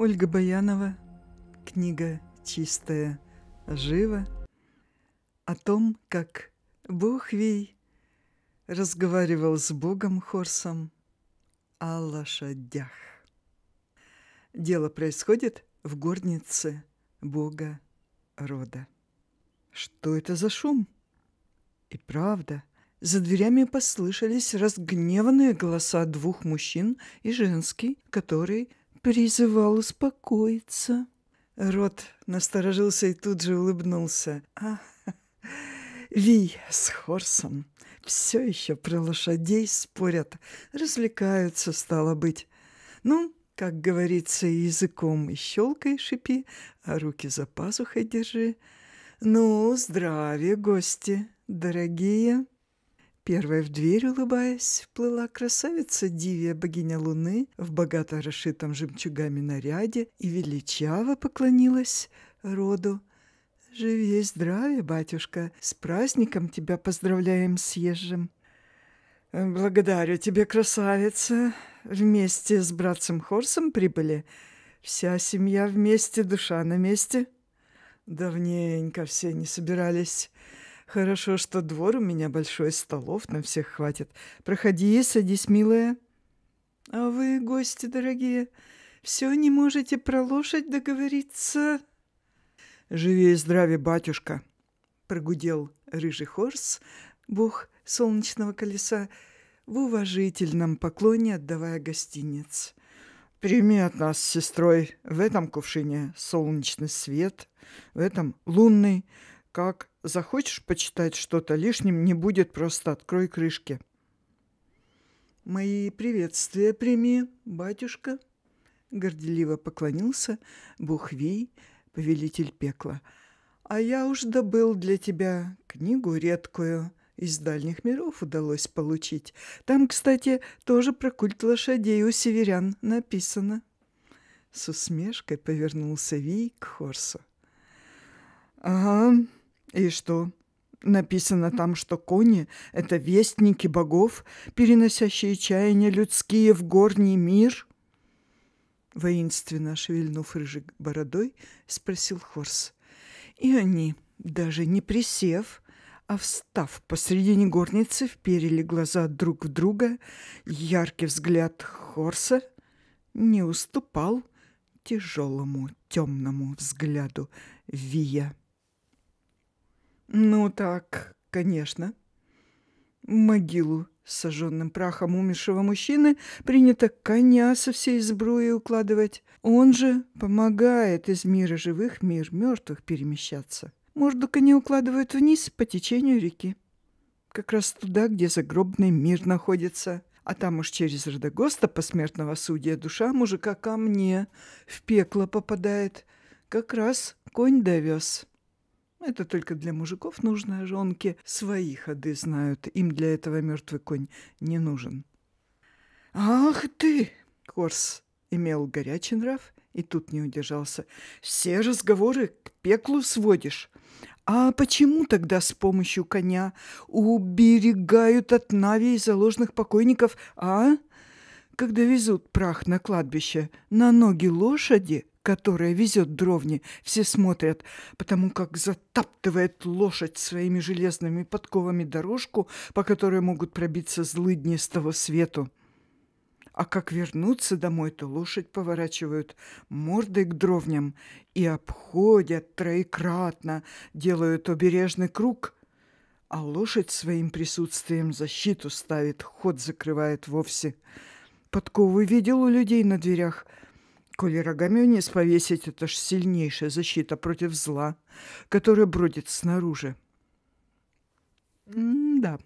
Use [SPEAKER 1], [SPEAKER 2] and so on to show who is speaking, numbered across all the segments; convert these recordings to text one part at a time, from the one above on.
[SPEAKER 1] Ольга Баянова, книга «Чистая жива» о том, как Бухвей разговаривал с Богом Хорсом о лошадях. Дело происходит в горнице Бога рода. Что это за шум? И правда, за дверями послышались разгневанные голоса двух мужчин и женский, который призывал успокоиться». Рот насторожился и тут же улыбнулся. «А, Ви с Хорсом все еще про лошадей спорят, развлекаются, стало быть. Ну, как говорится, языком и щелкой шипи, а руки за пазухой держи. Ну, здравия, гости, дорогие!» Первая в дверь, улыбаясь, вплыла красавица Дивия, богиня Луны, в богато расшитом жемчугами наряде и величаво поклонилась роду. «Живи здравия, батюшка! С праздником тебя поздравляем съезжим!» «Благодарю тебе, красавица! Вместе с братцем Хорсом прибыли. Вся семья вместе, душа на месте. Давненько все не собирались». Хорошо, что двор у меня большой, столов на всех хватит. Проходи, садись, милая. А вы, гости дорогие, все не можете про лошадь договориться. Живее здраве, батюшка, прогудел рыжий хорс, бог солнечного колеса, в уважительном поклоне отдавая гостиниц. Прими от нас с сестрой в этом кувшине солнечный свет, в этом лунный, как захочешь почитать что-то, лишним не будет, просто открой крышки. «Мои приветствия прими, батюшка!» Горделиво поклонился Бухвей, повелитель пекла. «А я уж добыл для тебя книгу редкую. Из дальних миров удалось получить. Там, кстати, тоже про культ лошадей у северян написано». С усмешкой повернулся Вий к Хорсу. «Ага, и что? Написано там, что кони — это вестники богов, переносящие чаяния людские в горний мир? Воинственно шевельнув рыжей бородой, спросил Хорс. И они, даже не присев, а встав посредине горницы, вперили глаза друг в друга, яркий взгляд Хорса не уступал тяжелому темному взгляду Вия. Ну так, конечно. Могилу с сожженным прахом умершего мужчины принято коня со всей сбруи укладывать. Он же помогает из мира живых в мир мертвых перемещаться. Мордука коня укладывают вниз по течению реки. Как раз туда, где загробный мир находится. А там уж через Родогоста посмертного судья душа мужика ко мне в пекло попадает. Как раз конь довез. Ну, это только для мужиков нужно, а жонки свои ходы знают. Им для этого мертвый конь не нужен. «Ах ты!» — Корс имел горячий нрав и тут не удержался. «Все разговоры к пеклу сводишь. А почему тогда с помощью коня уберегают от Нави и заложенных покойников, а? Когда везут прах на кладбище, на ноги лошади которая везет дровни, все смотрят, потому как затаптывает лошадь своими железными подковами дорожку, по которой могут пробиться злыдни с того свету. А как вернуться домой, то лошадь поворачивают мордой к дровням и обходят троекратно, делают обережный круг, а лошадь своим присутствием защиту ставит, ход закрывает вовсе. Подковы видел у людей на дверях – Коли рогами вниз повесить, это ж сильнейшая защита против зла, которое бродит снаружи. М да.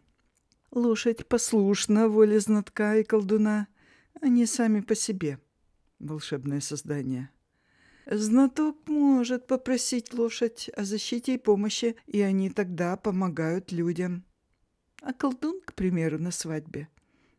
[SPEAKER 1] Лошадь послушна воле знатка и колдуна. Они сами по себе. Волшебное создание. Знаток может попросить лошадь о защите и помощи, и они тогда помогают людям. А колдун, к примеру, на свадьбе,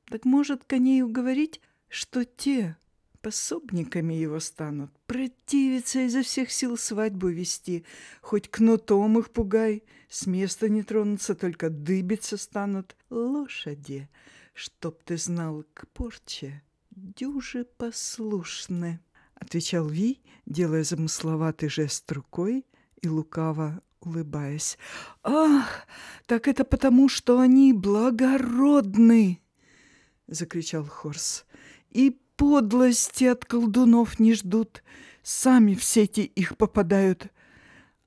[SPEAKER 1] так может коней уговорить, что те пособниками его станут. Противиться изо всех сил свадьбу вести, хоть кнутом их пугай, с места не тронутся, только дыбиться станут. Лошади, чтоб ты знал, к порче дюжи послушны, — отвечал Ви, делая замысловатый жест рукой и лукаво улыбаясь. «Ах, так это потому, что они благородны!» — закричал Хорс. «И подлости от колдунов не ждут, сами в сети их попадают.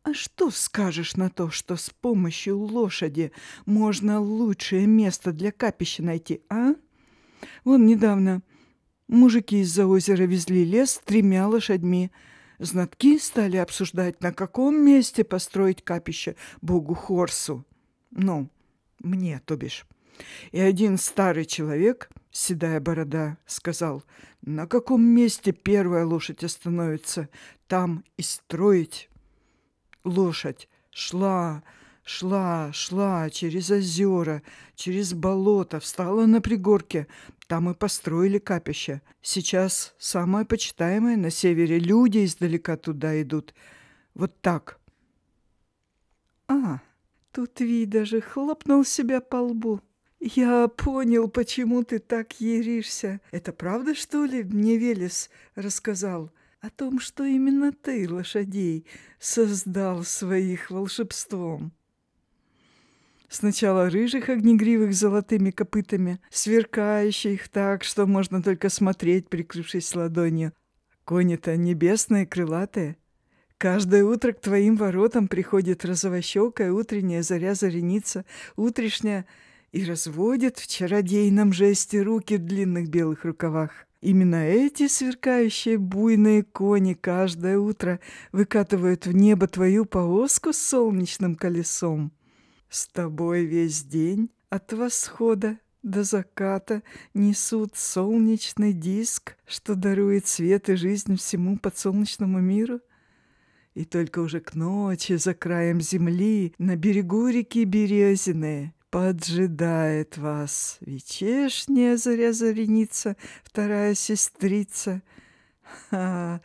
[SPEAKER 1] А что скажешь на то, что с помощью лошади можно лучшее место для капища найти, а? Вон недавно мужики из-за озера везли лес с тремя лошадьми. Знатки стали обсуждать, на каком месте построить капище богу Хорсу. Ну, мне, то бишь. И один старый человек, седая борода, сказал, на каком месте первая лошадь остановится, там и строить. Лошадь шла, шла, шла через озера, через болото, встала на пригорке, там и построили капище. Сейчас самое почитаемое на севере, люди издалека туда идут. Вот так. А, тут Ви даже хлопнул себя по лбу. «Я понял, почему ты так еришься. Это правда, что ли, мне Велес рассказал?» о том, что именно ты, лошадей, создал своих волшебством. Сначала рыжих огнегривых золотыми копытами, сверкающих так, что можно только смотреть, прикрывшись ладонью. Кони-то небесные, крылатые. Каждое утро к твоим воротам приходит розовощекая утренняя заря зареница, утрешняя и разводит в чародейном жесте руки в длинных белых рукавах. Именно эти сверкающие буйные кони каждое утро выкатывают в небо твою повозку с солнечным колесом. С тобой весь день от восхода до заката несут солнечный диск, что дарует свет и жизнь всему подсолнечному миру. И только уже к ночи за краем земли, на берегу реки Березины, поджидает вас вечешняя заря-зареница, вторая сестрица. Ха,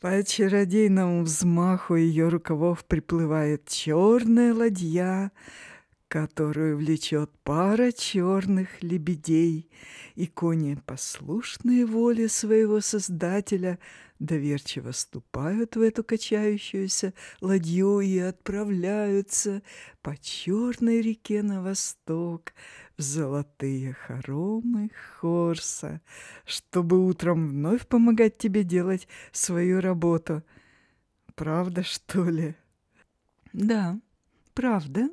[SPEAKER 1] по чародейному взмаху ее рукавов приплывает черная ладья — которую влечет пара черных лебедей, и кони, послушные воле своего Создателя, доверчиво ступают в эту качающуюся ладью и отправляются по черной реке на восток, в золотые хоромы Хорса, чтобы утром вновь помогать тебе делать свою работу. Правда, что ли? Да, правда.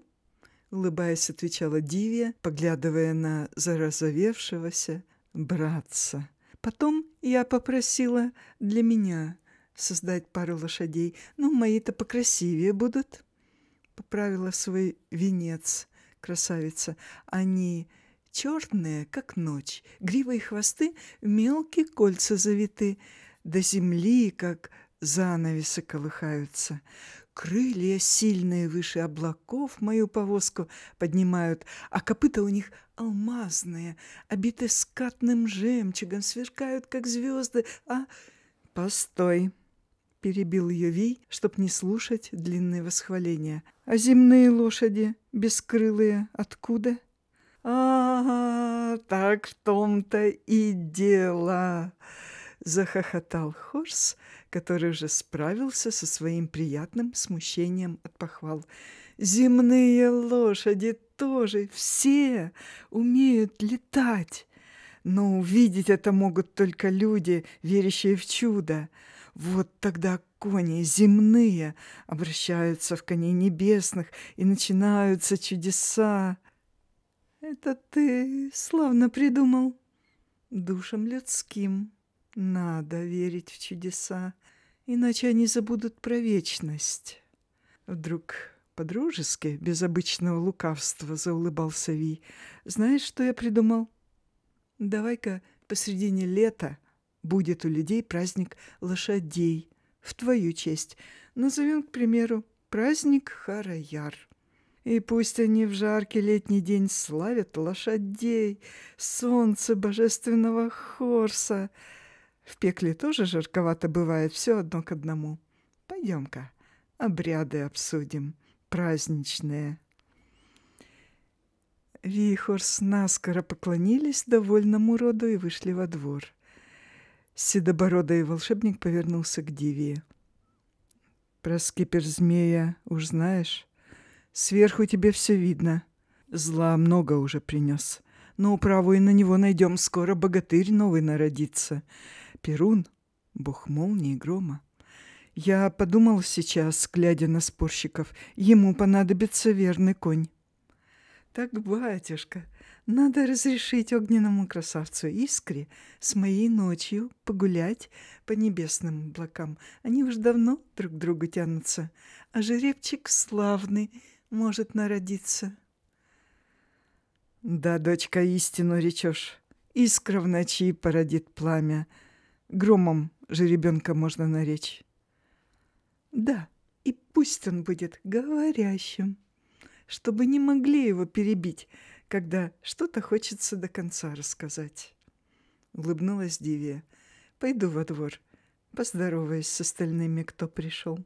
[SPEAKER 1] — улыбаясь, отвечала Дивия, поглядывая на заразовевшегося братца. «Потом я попросила для меня создать пару лошадей. Ну, мои-то покрасивее будут». Поправила свой венец красавица. Они черные, как ночь, гривы и хвосты в мелкие кольца завиты, до земли, как Занавесы колыхаются. Крылья, сильные выше облаков, мою повозку поднимают, а копыта у них алмазные, обиты скатным жемчугом, сверкают, как звезды. А... Постой! — перебил ее Вий, чтоб не слушать длинные восхваления. А земные лошади, бескрылые, откуда? а, -а так в том-то и дело! — захохотал Хорс, — который уже справился со своим приятным смущением от похвал. «Земные лошади тоже все умеют летать, но увидеть это могут только люди, верящие в чудо. Вот тогда кони земные обращаются в коней небесных, и начинаются чудеса. Это ты славно придумал душам людским. Надо верить в чудеса, иначе они забудут про вечность. Вдруг по-дружески, без обычного лукавства, заулыбался Ви. Знаешь, что я придумал? Давай-ка посредине лета будет у людей праздник лошадей. В твою честь. Назовем, к примеру, праздник Хараяр. И пусть они в жаркий летний день славят лошадей, солнце божественного Хорса — в пекле тоже жарковато бывает, все одно к одному. Пойдем-ка, обряды обсудим, праздничные. Вихорс наскоро поклонились довольному роду и вышли во двор. Седобородый волшебник повернулся к Диве. «Про скипер-змея уж знаешь? Сверху тебе все видно. Зла много уже принес. Но управу и на него найдем, скоро богатырь новый народится. Перун, бог молнии и грома. Я подумал сейчас, глядя на спорщиков, ему понадобится верный конь. Так, батюшка, надо разрешить огненному красавцу Искре с моей ночью погулять по небесным облакам. Они уж давно друг к другу тянутся, а жеребчик славный может народиться. Да, дочка, истину речешь. Искра в ночи породит пламя — Громом же ребенка можно наречь. Да, и пусть он будет говорящим, чтобы не могли его перебить, когда что-то хочется до конца рассказать. Улыбнулась Дивия. Пойду во двор, поздороваюсь с остальными, кто пришел.